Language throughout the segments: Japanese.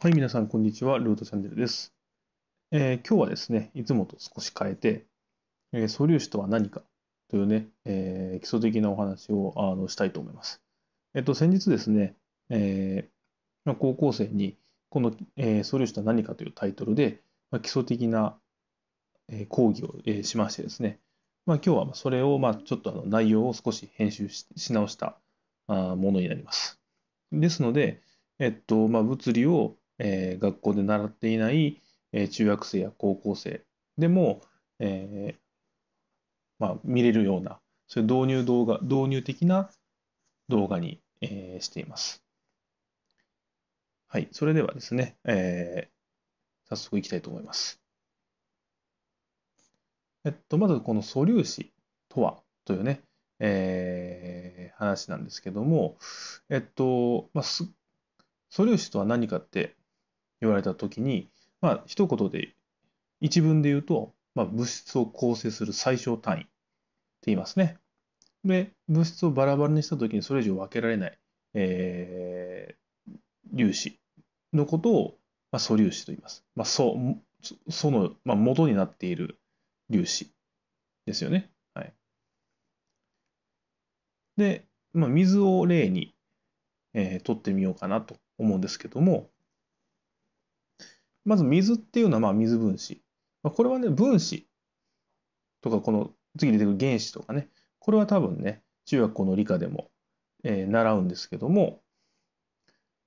はい、皆さん、こんにちは。ルートチャンネルです。えー、今日はですね、いつもと少し変えて、えー、素粒子とは何かというね、えー、基礎的なお話をあのしたいと思います。えっと、先日ですね、えー、高校生に、この、え素粒子とは何かというタイトルで、ま基礎的な、え講義を、えしましてですね、まあ、今日はそれを、まあ、ちょっとあの内容を少し編集し直したあものになります。ですので、えっとまあ、物理をえー、学校で習っていない、えー、中学生や高校生でも、えーまあ、見れるような、そういう導入動画、導入的な動画に、えー、しています。はい、それではですね、えー、早速いきたいと思います。えっと、まずこの素粒子とはというね、えー、話なんですけども、えっと、まあ、素粒子とは何かって、言われた時に、まあ、一言で、一文で言うと、まあ、物質を構成する最小単位って言いますね。で、物質をバラバラにした時にそれ以上分けられない、えー、粒子のことを、まあ、素粒子と言います。まあ、そその、まあ、元になっている粒子ですよね。はい、で、まあ、水を例に、えー、取ってみようかなと思うんですけども、まず水っていうのはまあ水分子。まあ、これはね、分子とか、この次出てくる原子とかね、これは多分ね、中学校の理科でも、えー、習うんですけども、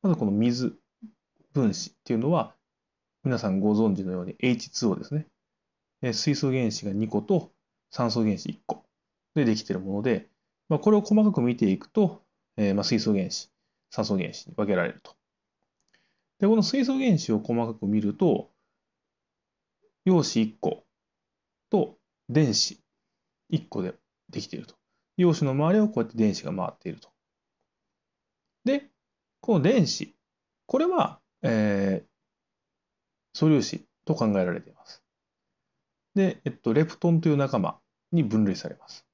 まずこの水分子っていうのは、皆さんご存知のように H2O ですね。水素原子が2個と酸素原子1個でできているもので、まあ、これを細かく見ていくと、えー、まあ水素原子、酸素原子に分けられると。で、この水素原子を細かく見ると、陽子1個と電子1個でできていると。陽子の周りをこうやって電子が回っていると。で、この電子、これは、えー、素粒子と考えられています。で、えっと、レプトンという仲間に分類されます。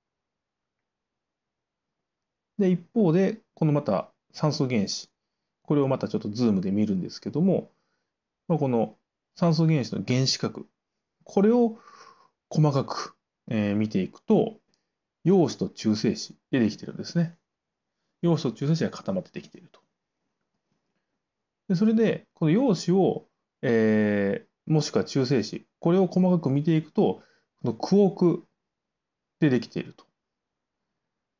で、一方で、このまた酸素原子これをまたちょっとズームで見るんですけども、まこの酸素原子の原子核、これを細かく、見ていくと、陽子と中性子でできているんですね。陽子と中性子が固まってできていると。でそれで、この陽子を、えー、もしくは中性子、これを細かく見ていくと、このクォークでできていると。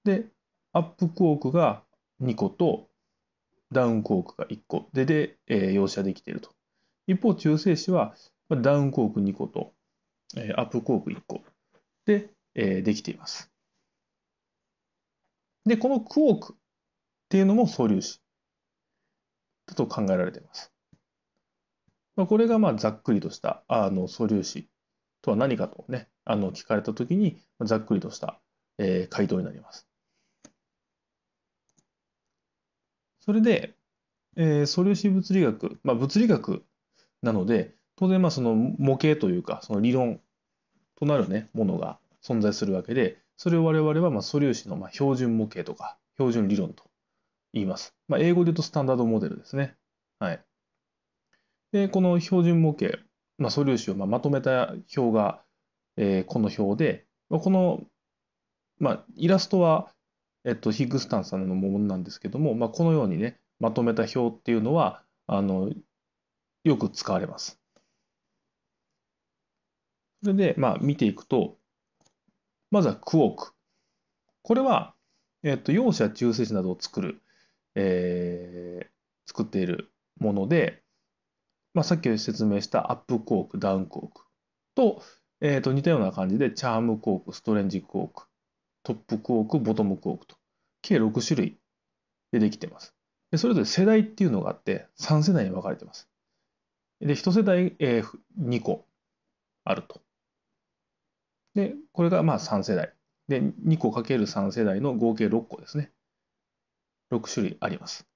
で、アップクォークが2個とダウンコークが1個でで、えー、容赦できていると。一方、中性子は、まあ、ダウンコーク2個と、えー、アップコーク1個で、えー、できています。で、このクォークっていうのも素粒子だと考えられています。まあ、これがまあざっくりとしたあの素粒子とは何かとね、あの聞かれたときにざっくりとした、えー、回答になります。それで、えー素粒子物理学、まあ、物理学なので、当然まあその模型というか、その理論となるね、ものが存在するわけで、それを我々はまあ素粒子のまあ標準模型とか、標準理論と言います。まあ、英語で言うとスタンダードモデルですね。はい。で、この標準模型、まあ、素粒子をまあまとめた表が、えーこの表で、まあ、この、まあ、イラストはえっと、ヒッグスタンさんのものなんですけども、まあ、このようにね、まとめた表っていうのは、あの、よく使われます。それで、まあ、見ていくと、まずはクォーク。これは、えっと、容赦中性子などを作る、えー、作っているもので、まあ、さっき説明したアップクォーク、ダウンクォークと、えっ、ー、と、似たような感じで、チャームクォーク、ストレンジクォーク、トップクォーク、ボトムクォークと。計6種類でできてます。でそれぞれ世代っていうのがあって、3世代に分かれてます。で、1世代、えー、2個あると。で、これがまあ3世代。で、2個かける3世代の合計6個ですね。6種類あります。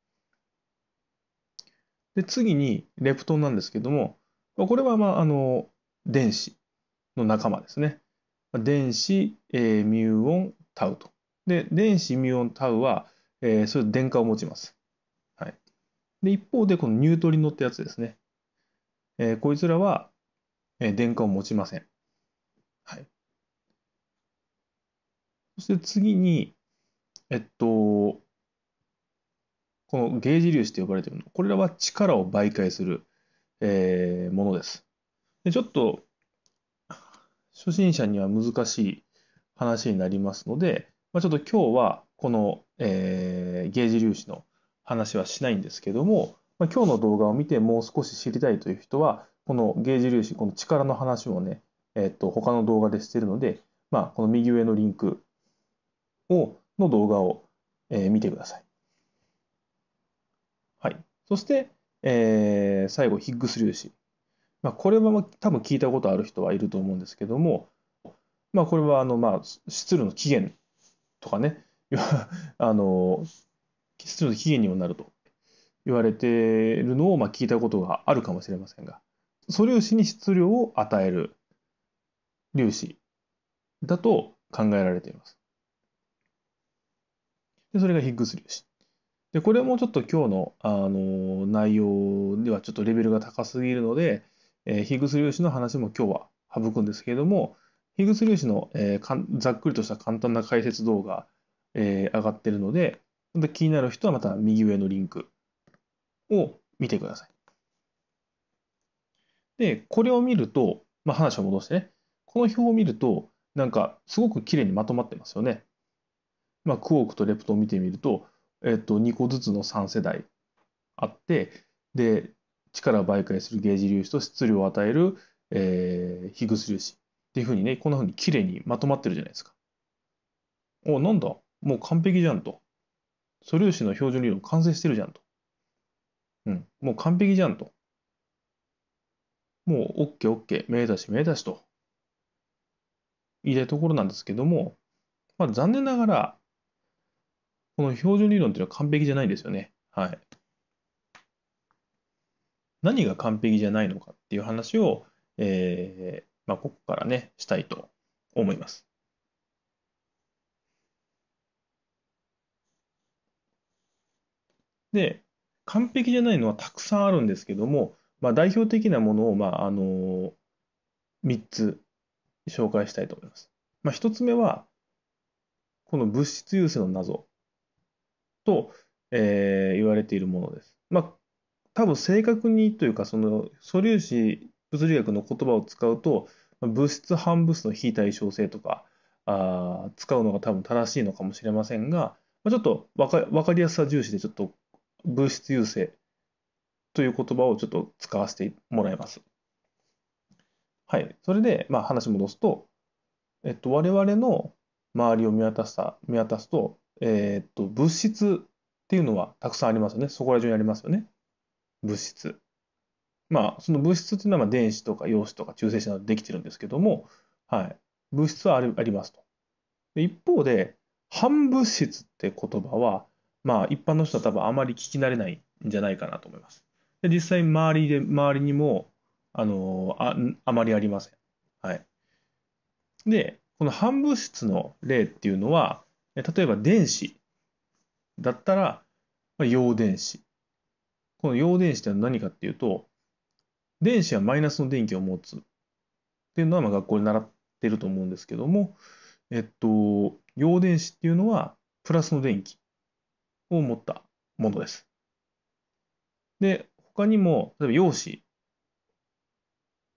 で、次にレプトンなんですけども、これはまあ、あの、電子の仲間ですね。電子、えー、ミューオン、タウとで、電子ミュオンタウは、えー、それ電荷を持ちます。はい。で、一方で、このニュートリノってやつですね。えー、こいつらは、えー、電荷を持ちません。はい。そして次に、えっと、このゲージ粒子と呼ばれているの。これらは力を媒介する、えー、ものです。でちょっと、初心者には難しい話になりますので、まあ、ちょっと今日はこの、えー、ゲージ粒子の話はしないんですけども、まあ、今日の動画を見てもう少し知りたいという人は、このゲージ粒子、この力の話をね、えー、っと他の動画でしているので、まあ、この右上のリンクをの動画を、えー、見てください。はい、そして、えー、最後、ヒッグス粒子。まあ、これは、多分聞いたことある人はいると思うんですけども、まあ、これはあの、まあ、質量の起源とかね、あの、出場の起源にもなると言われているのをまあ聞いたことがあるかもしれませんが、素粒子に質量を与える粒子だと考えられています。でそれがヒッグス粒子。で、これもちょっと今日の、あの内容ではちょっとレベルが高すぎるので、えー、ヒッグス粒子の話も今日は省くんですけれども、ヒグス粒子の、えー、かんざっくりとした簡単な解説動画、えー、上がってるので、ま、気になる人はまた右上のリンクを見てください。で、これを見ると、まあ、話を戻してね、この表を見ると、なんかすごく綺麗にまとまってますよね。まあ、クオークとレプトを見てみると、えっ、と、2個ずつの3世代あって、で、力を媒介するゲージ粒子と質量を与える、えー、ヒグス粒子っていうふうにね、こんなふうに綺麗にまとまってるじゃないですか。お、なんだ、もう完璧じゃんと。素粒子の標準理論完成してるじゃんと。うん、もう完璧じゃんと。もう OKOK、目出し目出しと。言いたいところなんですけども、まあ残念ながら、この標準理論っていうのは完璧じゃないんですよね。はい。何が完璧じゃないのかっていう話を、えー、まあ、ここからね、したいと思います。で、完璧じゃないのはたくさんあるんですけども、まあ、代表的なものを、まあ、あの3つ紹介したいと思います。まあ、1つ目は、この物質優勢の謎と、えー、言われているものです。まあ、多分正確にというか、その素粒子物理学の言葉を使うと、物質反物質の非対称性とかあ使うのが多分正しいのかもしれませんが、まあ、ちょっと分か分かりやすさ重視でちょっと物質優勢という言葉をちょっと使わせてもらいます。はい。それで、まあ、話戻すと、えっと、我々の周りを見渡す見渡すと、えー、っと、物質っていうのはたくさんありますよね。そこら中にありますよね。物質。まあ、その物質っていうのはま電子とか陽子とか中性子などできてるんですけども、はい、物質はありますと。一方で、反物質って言葉は、まあ、一般の人は多分あまり聞き慣れないんじゃないかなと思います。で実際周りで、周りにも、あのあ、あまりありません。はい。で、この反物質の例っていうのは、例えば電子だったら、陽電子。この陽電子って何かっていうと、電子はマイナスの電気を持つっていうのはまあ学校で習ってると思うんですけども、えっと、陽電子っていうのはプラスの電気を持ったものです。で、他にも、例えば陽子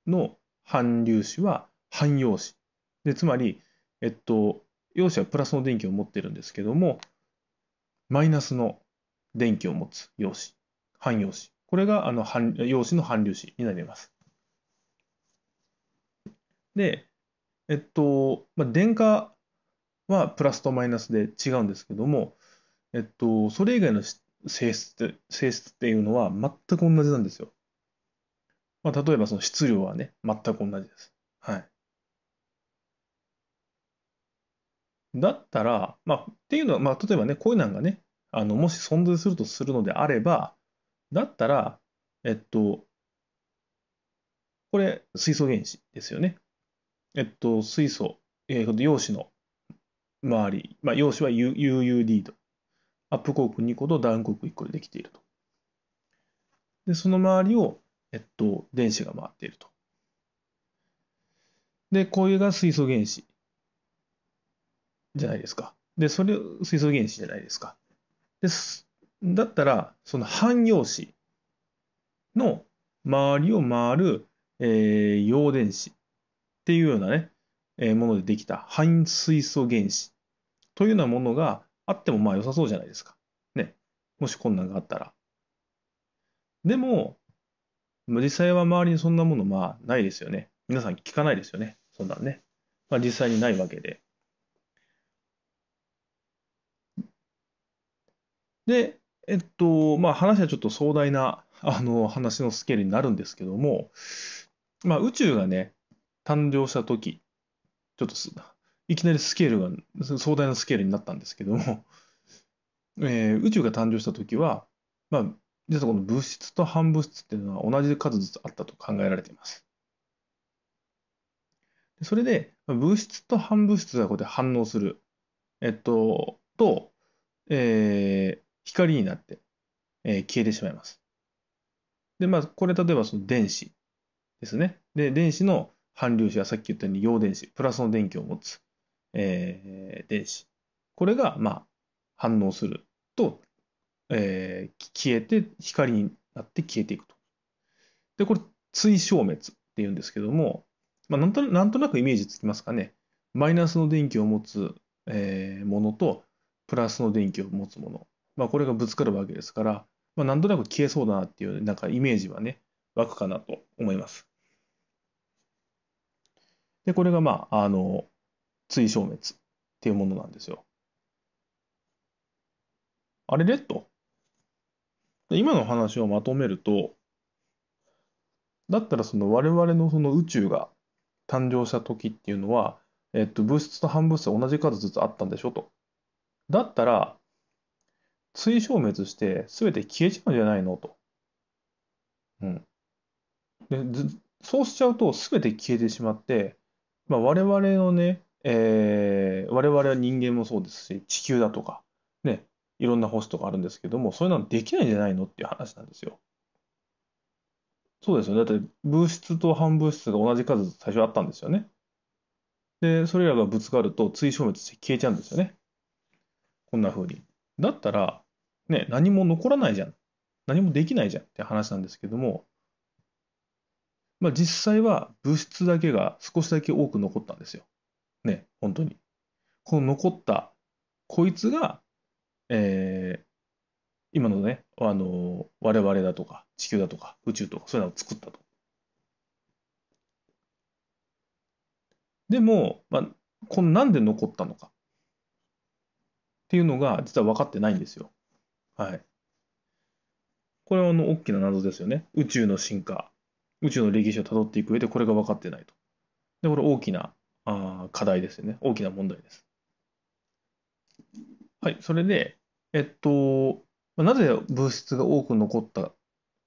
の反粒子は反陽子。で、つまり、えっと、陽子はプラスの電気を持ってるんですけども、マイナスの電気を持つ陽子、反陽子これがあの陽子の反粒子になります。で、えっと、まあ、電荷はプラスとマイナスで違うんですけども、えっと、それ以外の性質って性質っていうのは全く同じなんですよ。まあ、例えばその質量はね、全く同じです。はい。だったら、まあ、っていうのは、まあ、例えばね、こういうのがね、あのもし存在するとするのであれば、だったら、えっと、これ、水素原子ですよね。えっと、水素、えー、陽子の周り、まあ、陽子は UUD と、アップコーク2個とダウンコーク1個でできていると。で、その周りを、えっと、電子が回っていると。で、これが水素原子じゃないですか。で、それ、水素原子じゃないですか。で、すだったら、その汎用子の周りを回る、えー、陽電子っていうようなね、えー、ものでできた反水素原子というようなものがあってもまあ良さそうじゃないですか。ね。もし困難があったら。でも、実際は周りにそんなものまあないですよね。皆さん聞かないですよね。そんなんね。まあ実際にないわけで。で、えっと、まあ、話はちょっと壮大なあの話のスケールになるんですけども、まあ、宇宙がね、誕生した時ちょっといきなりスケールが、壮大なスケールになったんですけども、えー、宇宙が誕生した時は、まあ、実はこの物質と反物質っていうのは同じ数ずつあったと考えられています。それで、物質と反物質がこうやって反応する、えっと、と、えー、光になって、えー、消えてしまいます。で、まあ、これ例えばその電子ですね。で、電子の反粒子はさっき言ったように陽電子、プラスの電気を持つ、えー、電子。これが、まあ、反応すると、えー、消えて、光になって消えていくと。で、これ、追消滅って言うんですけども、まあ、なんとなんとなくイメージつきますかね。マイナスの電気を持つ、えー、ものと、プラスの電気を持つもの。まあ、これがぶつかるわけですから、まあ、なんとなく消えそうだなっていう、なんかイメージはね、湧くかなと思います。で、これがまあ、あの、追消滅っていうものなんですよ。あれれと。今の話をまとめると、だったらその我々のその宇宙が誕生した時っていうのは、えっと、物質と反物質は同じ数ずつあったんでしょと。だったら、追消滅して全て消えちゃうんじゃないのと。うん。で、ずそうしちゃうと全て消えてしまって、まあ、我々のね、えー、我々は人間もそうですし、地球だとか、ね、いろんな星とかあるんですけども、そういうのはできないんじゃないのっていう話なんですよ。そうですよね。だって物質と反物質が同じ数最初あったんですよね。で、それらがぶつかると追消滅して消えちゃうんですよね。こんな風に。だったら、ね、何も残らないじゃん。何もできないじゃんって話なんですけども、まあ、実際は物質だけが少しだけ多く残ったんですよ。ね、本当に。この残った、こいつが、えー、今のね、あの我々だとか、地球だとか、宇宙とか、そういうのを作ったと。でも、まあ、このなんで残ったのかっていうのが実は分かってないんですよ。はい。これはあの大きな謎ですよね。宇宙の進化、宇宙の歴史をたどっていく上でこれが分かってないと。で、これ大きなあ課題ですよね。大きな問題です。はい、それで、えっと、なぜ物質が多く残った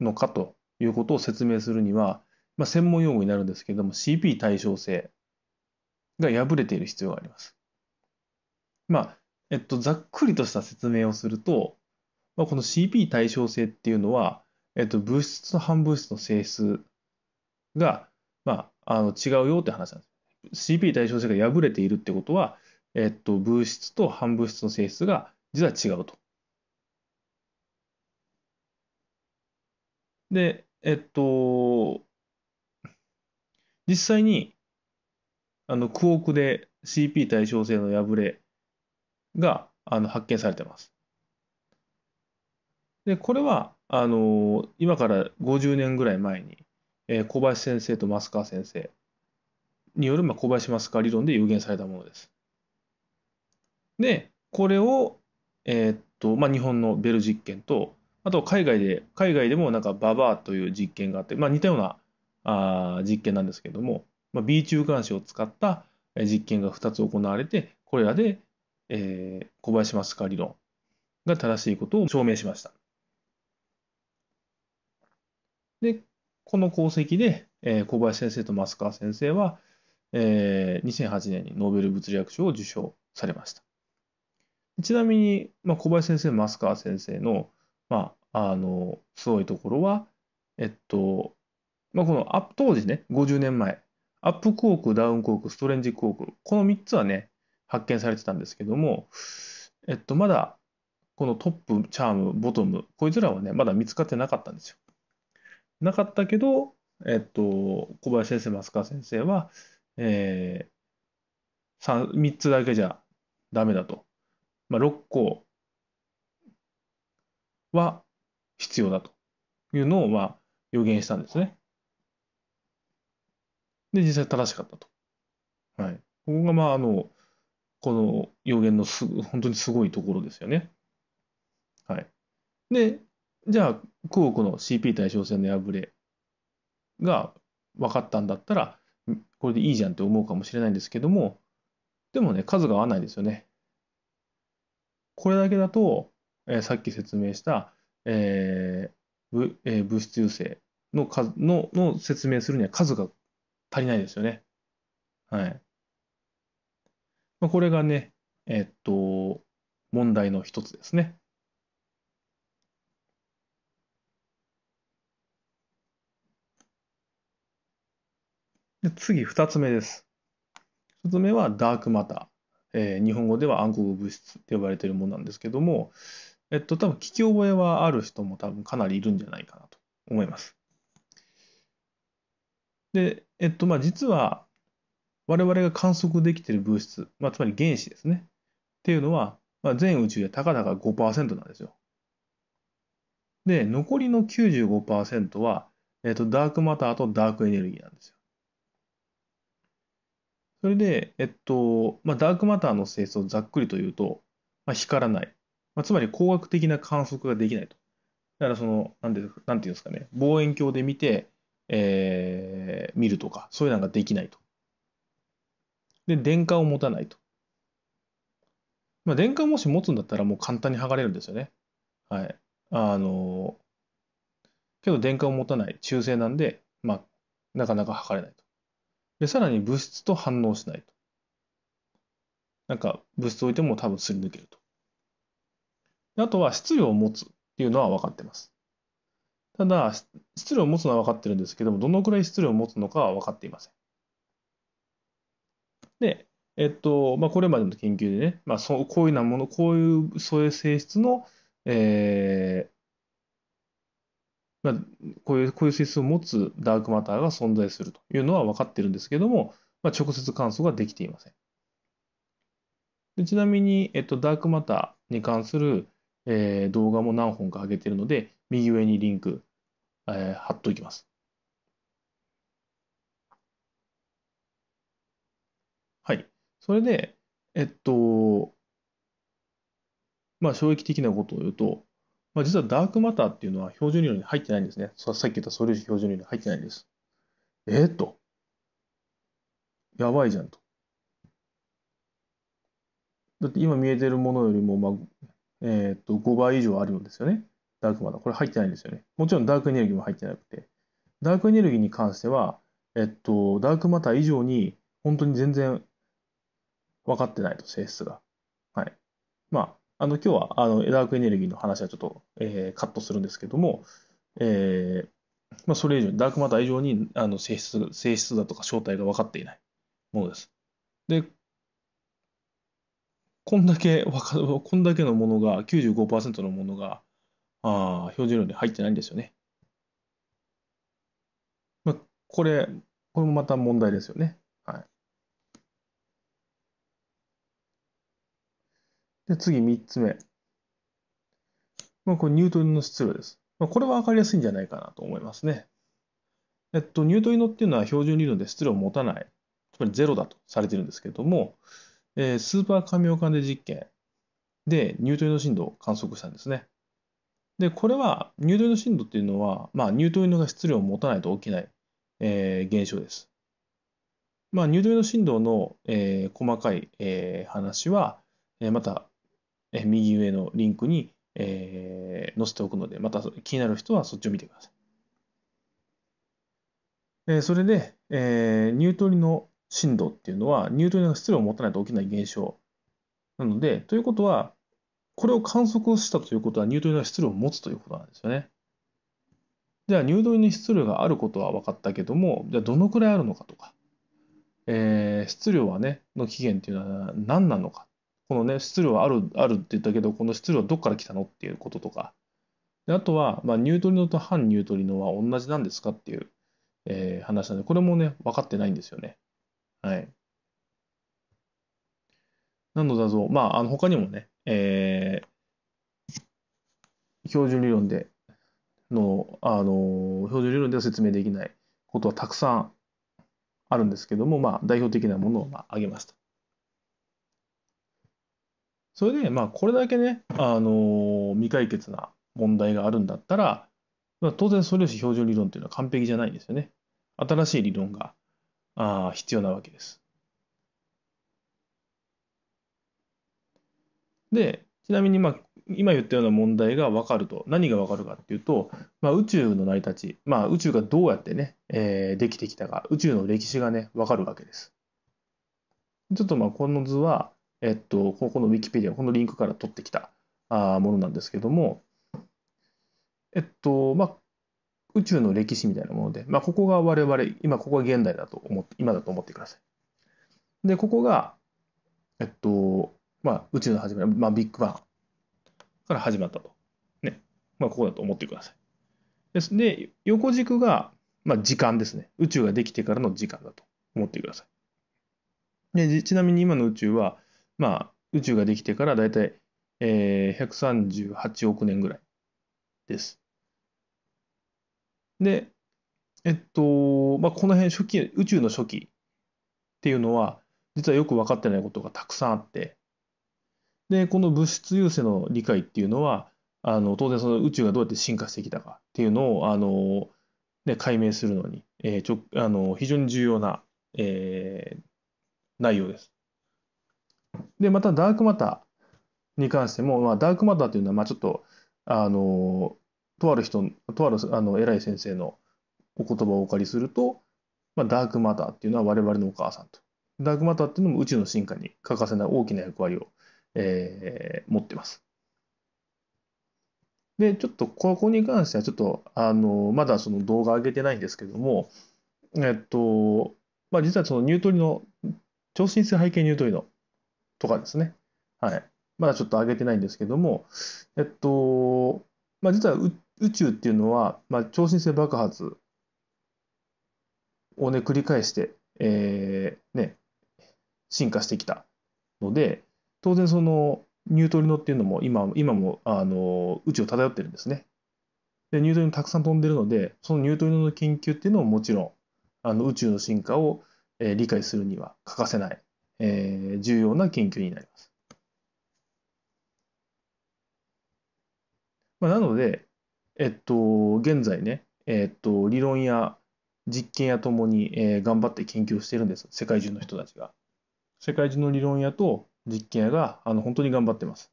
のかということを説明するには、まあ、専門用語になるんですけれども、CP 対称性が破れている必要があります。まあ、えっと、ざっくりとした説明をすると、まあ、この CP 対称性っていうのは、えっと、物質と反物質の性質が、まあ、あの違うよって話なんです。CP 対称性が破れているってことは、えっと、物質と反物質の性質が実は違うと。で、えっと、実際に、あの、クオークで CP 対称性の破れがあの発見されてます。で、これは、あのー今から50年ぐらい前に、えー小林先生と増川先生による、まあ、小林カ川理論で有限されたものです。で、これを、えーっと、まあ、日本のベル実験と、あと海外で、海外でもなんかババアという実験があって、まあ、似たようなあ実験なんですけども、まあ、B 中間子を使ったえ実験が2つ行われて、これらで、えー小林カ川理論が正しいことを証明しました。で、この功績で、えー、小林先生と増川先生は、えー、2008年にノーベル物理学賞を受賞されました。ちなみに、まあ、小林先生、増川先生の、まあ、あの、すごいところは、えっと、まあ、このアップ当時ね、50年前、アップコーク、ダウンコーク、ストレンジコーク、この3つはね、発見されてたんですけども、えっと、まだ、このトップ、チャーム、ボトム、こいつらはね、まだ見つかってなかったんですよ。なかったけど、えっと、小林先生、松川先生は、えー、3, 3つだけじゃダメだと。まあ、6個は必要だというのを、まあ、予言したんですね。で、実際正しかったと。はい。ここが、まあ、あの、この予言のす、本当にすごいところですよね。はい。で、じゃあ、うこの CP 対称性の破れが分かったんだったら、これでいいじゃんって思うかもしれないんですけども、でもね、数が合わないですよね。これだけだと、えー、さっき説明した、えーえー、物質優勢の数のの説明するには数が足りないですよね。はい。まあ、これがね、えー、っと、問題の一つですね。で次、2つ目です。1つ目はダークマター。えー、日本語では暗黒物質と呼ばれているものなんですけども、えっと、多分聞き覚えはある人も多分かなりいるんじゃないかなと思います。で、えっと、まあ、実は、我々が観測できている物質、まあ、つまり原子ですね。っていうのは、まあ、全宇宙でたかだか5%なんですよ。で、残りの95%は、えっと、ダークマターとダークエネルギーなんですよ。それで、えっと、まあ、ダークマターの性質をざっくりと言うと、まあ、光らない。まあ、つまり光学的な観測ができないと。だからその、なんで、なんていうんですかね、望遠鏡で見て、えー、見るとか、そういうのができないと。で、電荷を持たないと。まあ、電荷をもし持つんだったらもう簡単に剥がれるんですよね。はい。あの、けど電荷を持たない中性なんで、まあ、なかなか剥がれないと。で、さらに物質と反応しないと。なんか物質を置いても多分すり抜けると。あとは質量を持つっていうのは分かってます。ただ、質量を持つのは分かってるんですけども、どのくらい質量を持つのかは分かっていません。で、えっと、まあ、これまでの研究でね、まあ、そうこういうようなもの、こういうそういう性質の、えー、まあ、こういう、こういう性質を持つダークマターが存在するというのは分かってるんですけども、まあ、直接観測ができていません。でちなみに、えっと、ダークマターに関する、えー、動画も何本か上げているので、右上にリンク、えー、貼っておきます。はい。それで、えっと、まあ、衝撃的なことを言うと、まあ、実はダークマターっていうのは標準理論に入ってないんですね。さっき言った素粒子標準理論に入ってないんです。えー、っと。やばいじゃんと。だって今見えてるものよりも、まあ、えー、っと、5倍以上あるんですよね。ダークマター。これ入ってないんですよね。もちろんダークエネルギーも入ってなくて。ダークエネルギーに関しては、えっと、ダークマター以上に、本当に全然分かってないと、性質が。はい。まあ、あの今日はあのダークエネルギーの話はちょっと、えー、カットするんですけども、えーまあ、それ以上にダークマター以上にあの性質性質だとか正体が分かっていないものです。で、こんだけ分かこんだけのものが95%のものがあ標準量に入ってないんですよね。まあ、これ、これもまた問題ですよね。で、次3つ目。まあ、これニュートリノ質量です。まあ、これは分かりやすいんじゃないかなと思いますね。えっと、ニュートリノっていうのは標準理論で質量を持たない、つまりゼロだとされてるんですけれども、えー、スーパーカミオカンデ実験でニュートリノ振動を観測したんですね。で、これはニュートリノ振動っていうのは、まあ、ニュートリノが質量を持たないと起きない、えー、現象です。まあ、ニュートリノ振動の、えー、細かい、えー、話は、えー、またえ右上のリンクに、えー、載せておくので、また気になる人はそっちを見てください。えそれで、えー、ニュートリノ振動っていうのは、ニュートリノが質量を持たないと起きない現象なので、ということは、これを観測したということは、ニュートリノが質量を持つということなんですよね。じゃあ、ニュートリノ質量があることは分かったけども、じゃあ、どのくらいあるのかとか、えー、質量はね、の起源っていうのは何なのかこのね、質量はある、あるって言ったけど、この質量はどこから来たのっていうこととか、であとは、まあ、ニュートリノと反ニュートリノは同じなんですかっていう、えー、話なんで、これもね、分かってないんですよね。はい。なのだぞ、まあ、あの他にもね、えー、標準理論での、あの、標準理論では説明できないことはたくさんあるんですけども、まあ、代表的なものをまあ挙げました。それで、まあ、これだけね、あの未解決な問題があるんだったら、まあ、当然素粒子標準理論というのは完璧じゃないんですよね。新しい理論があ必要なわけです。で、ちなみに、まあ、今言ったような問題が分かると、何が分かるかっていうと、まあ、宇宙の成り立ち、まあ、宇宙がどうやってね、えー、できてきたか、宇宙の歴史がね、分かるわけです。ちょっとまあこの図は、えっと、ここの Wikipedia、このリンクから取ってきたものなんですけども、えっと、まあ、宇宙の歴史みたいなもので、まあ、ここが我々、今ここが現代だと思って、今だと思ってください。で、ここが、えっと、まあ、宇宙の始まり、まあ、ビッグバンから始まったと。ね。まあ、ここだと思ってください。ですで、横軸が、まあ、時間ですね。宇宙ができてからの時間だと思ってください。でちなみに今の宇宙は、まあ、宇宙ができてからだいたい、え138億年ぐらいです。で、えっと、まあ、この辺初期、宇宙の初期っていうのは、実はよく分かってないことがたくさんあって、で、この物質優勢の理解っていうのは、あの当然その宇宙がどうやって進化してきたかっていうのを、あの、ね、解明するのに、えー、ちょあの非常に重要な、えー、内容です。で、またダークマターに関しても、まあ、ダークマターというのは、まあ、ちょっと、あの、とある人、とあるあの偉い先生のお言葉をお借りすると、まあ、ダークマターっていうのは我々のお母さんと。ダークマターっていうのも宇宙の進化に欠かせない大きな役割を、えー、持ってます。で、ちょっとここに関しては、ちょっと、あの、まだその動画上げてないんですけども、えっと、まあ、実はそのニュートリノ、超新星背景ニュートリノとかですね。はい。まだちょっと上げてないんですけども、えっと、まあ、実は宇宙っていうのは、まあ、超新星爆発をね、繰り返して、えー、ね、進化してきたので、当然そのニュートリノっていうのも今今もあの宇宙を漂ってるんですね。で、ニュートリノたくさん飛んでるので、そのニュートリノの研究っていうのももちろん、あの宇宙の進化を、えー、理解するには欠かせないえー、重要な研究になります。まあ、なので、えっと、現在ね、えっと、理論や実験やともに、えー、頑張って研究をしているんです。世界中の人たちが。世界中の理論やと実験やがあの本当に頑張ってます。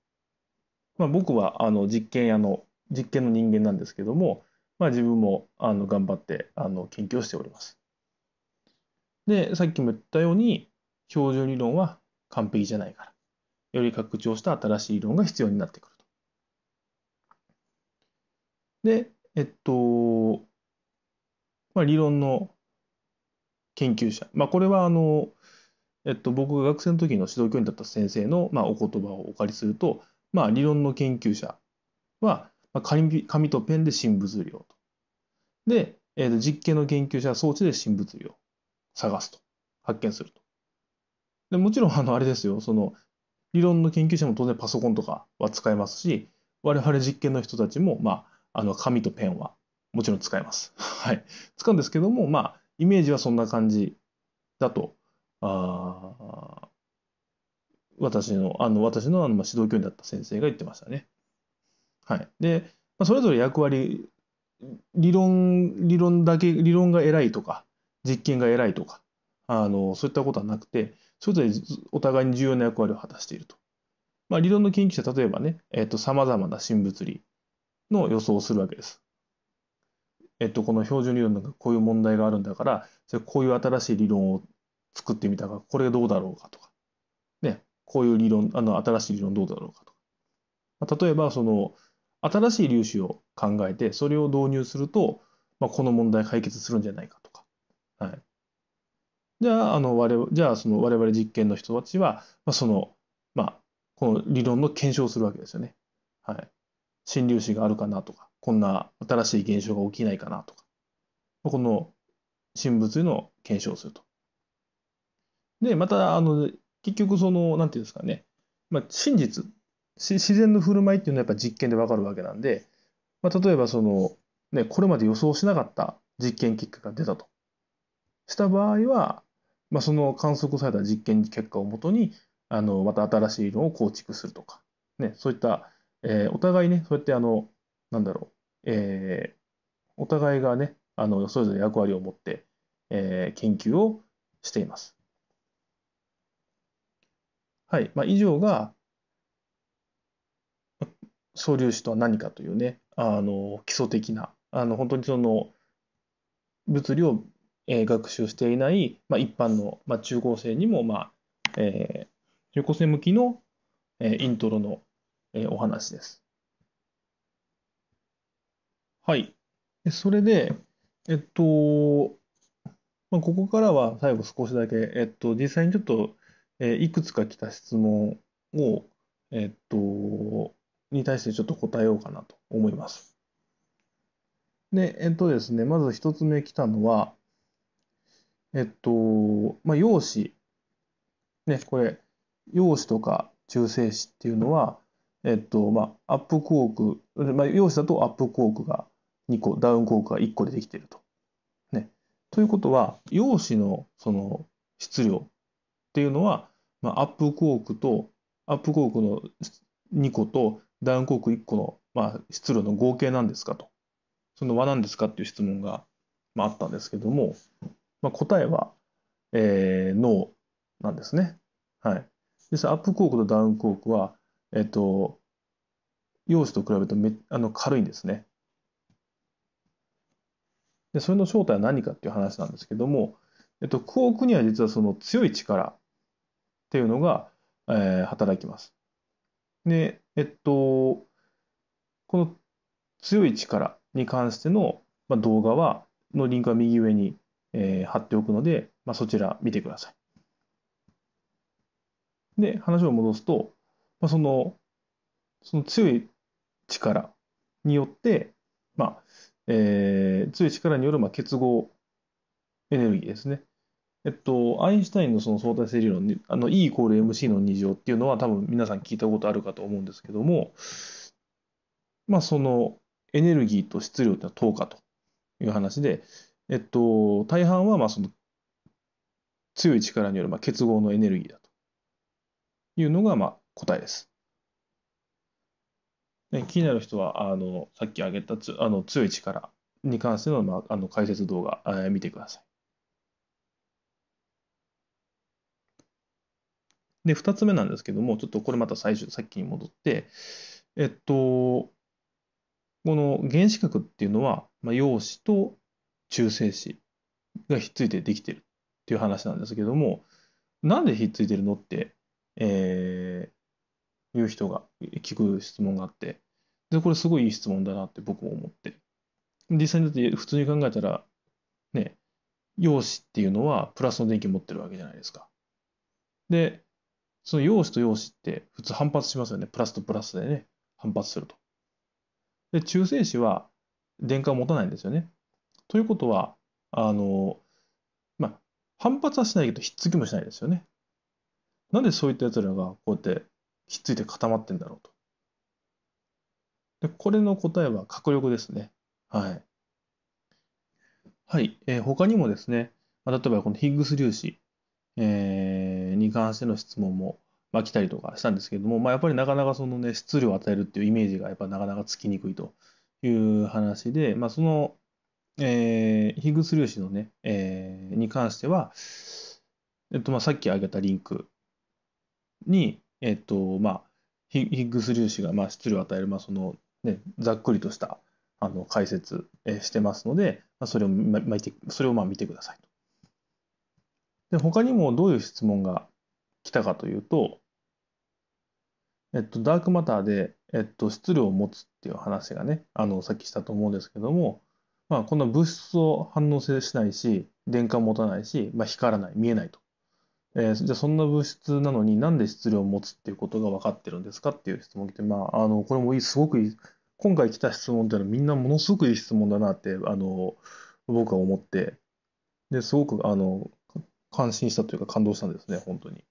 まあ、僕はあの実験やの実験の人間なんですけども、まあ、自分もあの頑張ってあの研究をしております。で、さっきも言ったように、標準理論は完璧じゃないから、より拡張した新しい理論が必要になってくると。で、えっと、まあ、理論の研究者、まあ、これはあの、えっと、僕が学生の時の指導教員だった先生の、まあ、お言葉をお借りすると、まあ、理論の研究者は、まあ、紙紙とペンで新物量と。で、えっと実験の研究者は装置で新物量を探すと、発見すると。でもちろんあのあれですよその理論の研究者も当然パソコンとかは使えますし我々実験の人たちも、まあ、あの紙とペンはもちろん使えます。はい、使うんですけども、まあ、イメージはそんな感じだとあ私のあの私のあの指導教員だった先生が言ってましたね。はい、で、まあ、それぞれ役割理論理論だけ理論が偉いとか実験が偉いとかあのそういったことはなくてそれぞれお互いに重要な役割を果たしていると。まあ、理論の研究者、例えばね、さまざまな新物理の予想をするわけです。えっと、この標準理論なんかこういう問題があるんだから、それこういう新しい理論を作ってみたが、これどうだろうかとか、ね、こういう理論、あの新しい理論どうだろうかとか。まあ、例えば、その、新しい粒子を考えて、それを導入すると、まあ、この問題解決するんじゃないかとか。はい。じゃあ、あの我々じゃあその我々実験の人たちは、まあ、その、まあ、この理論の検証をするわけですよね。はい。新粒子があるかなとか、こんな新しい現象が起きないかなとか、この新物の検証をすると。で、また、あの、結局、その、なんていうんですかね、まあ、真実、自然の振る舞いっていうのはやっぱ実験でわかるわけなんで、まあ、例えば、その、ね、これまで予想しなかった実験結果が出たと。した場合は、まあ、その観測された実験結果をもとにあのまた新しい理論を構築するとか、ね、そういった、えー、お互いねそうやってあのなんだろう、えー、お互いがねあのそれぞれ役割を持って、えー、研究をしています。はいまあ、以上が素粒子とは何かというねあの基礎的なあの本当にその物理をえ学習していない、まあ、一般の、まあ、中高生にも、まあえー、中高生向きの、えー、イントロの、えー、お話です。はい。それで、えっと、まあ、ここからは最後少しだけ、えっと、実際にちょっと、えいくつか来た質問を、えっと、に対してちょっと答えようかなと思います。で、えっとですね、まず一つ目来たのは、えっと、まあ、陽子、ね、これ、陽子とか中性子っていうのは、えっと、まあ、アップコーク、まあ、陽子だとアップコークが2個、ダウンコークが1個でできていると。ね。ということは、陽子のその質量っていうのは、まあ、アップコークと、アップコークの2個とダウンコーク1個の、まあ、質量の合計なんですかと。その和なんですかっていう質問が、まあ、あったんですけども、まあ、答えは、えー、ノーなんですね。はい。でアップコークとダウンコークは、えっと、陽子と比べるとめあの軽いんですね。で、それの正体は何かっていう話なんですけども、えっと、コークには実はその強い力っていうのが、えー、働きます。で、えっと、この強い力に関しての、ま動画は、のリンクは右上にえー、貼っておくので、まあ、そちら見てください。で、話を戻すと、まあ、その、その強い力によって、まあ、えー、強い力によるまあ結合エネルギーですね。えっと、アインシュタインのその相対性理論に、あの E イコール MC の2乗っていうのは多分皆さん聞いたことあるかと思うんですけども、まあそのエネルギーと質量ってのは等価という話で、えっと、大半はまあその強い力によるまあ結合のエネルギーだというのがまあ答えです。で気になる人はあのさっき挙げたつあの強い力に関しての,、まあ、あの解説動画、えー、見てください。で、2つ目なんですけども、ちょっとこれまた最初、さっきに戻って、えっと、この原子核っていうのは、まあ、陽子と中性子がひっついてできてるっていう話なんですけどもなんでひっついてるのって、えー、いう人が聞く質問があってでこれすごいいい質問だなって僕も思って実際にだって普通に考えたらね陽子っていうのはプラスの電気持ってるわけじゃないですかでその陽子と陽子って普通反発しますよねプラスとプラスでね反発するとで中性子は電荷を持たないんですよねということは、あの、まあ、反発はしないけど、ひっつきもしないですよね。なんでそういった奴らがこうやってひっついて固まってんだろうと。で、これの答えは核力ですね。はい。はい。えー、他にもですね、まあ、例えばこのヒッグス粒子、えー、に関しての質問も、まあ、来たりとかしたんですけども、まあ、やっぱりなかなかそのね、質量を与えるっていうイメージがやっぱなかなかつきにくいという話で、まあ、そのえー、ヒグス粒子のね、えー、に関しては、えっとまあ、さっき挙げたリンクに、えっとまあ、ヒグス粒子がまあ質量を与える、まあそのね、ざっくりとしたあの解説、えー、してますので、まあ、それを、まま、それをまあ見てくださいと。で他にもどういう質問が来たかというと、えっと、ダークマターで、えっと、質量を持つっていう話がねあのさっきしたと思うんですけども、まあ、この物質を反応せしないし電荷を持たないし、まあ、光らない見えないと、えー、じゃあそんな物質なのになんで質量を持つっていうことが分かってるんですかっていう質問来て、まあ、あのこれもいいすごくいい今回来た質問っていうのはみんなものすごくいい質問だなってあの僕は思ってですごくあの感心したというか感動したんですね本当に。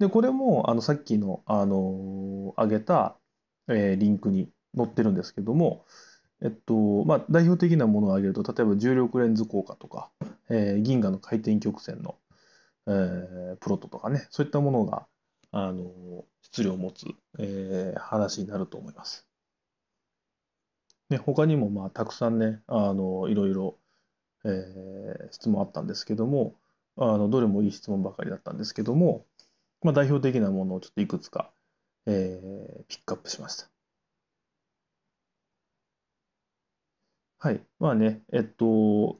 でこれもあのさっきの、あのー、げた、えー、リンクに載ってるんですけども、えっとまあ、代表的なものを挙げると例えば重力レンズ効果とか、えー、銀河の回転曲線の、えー、プロットとかねそういったものがあの質量を持つ、えー、話になると思います。ね、他にも、まあ、たくさんねあのいろいろ、えー、質問あったんですけどもあのどれもいい質問ばかりだったんですけども、まあ、代表的なものをちょっといくつか、えー、ピックアップしました。はい。まあね、えっと、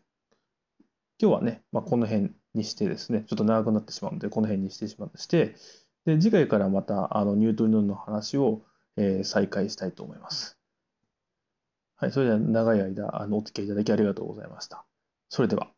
今日はね、まあ、この辺にしてですね、ちょっと長くなってしまうので、この辺にしてしまって、で、次回からまた、あの、ニュートリノの話を、えー再開したいと思います。はい。それでは長い間、あの、お付き合いいただきありがとうございました。それでは。